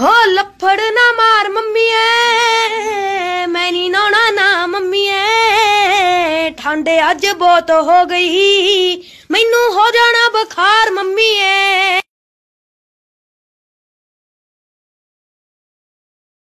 ਹੋ ਲੱਫੜ ਨਾ ਮਾਰ ਮੰਮੀ ਐ ਮੈਂ ਨਹੀਂ ਨੋਣਾ ਨਾ ਮੰਮੀ ਐ ਠੰਡ ਅੱਜ ਬਹੁਤ ਹੋ ਗਈ ਮੈਨੂੰ ਹੋ ਜਾਣਾ ਬੁਖਾਰ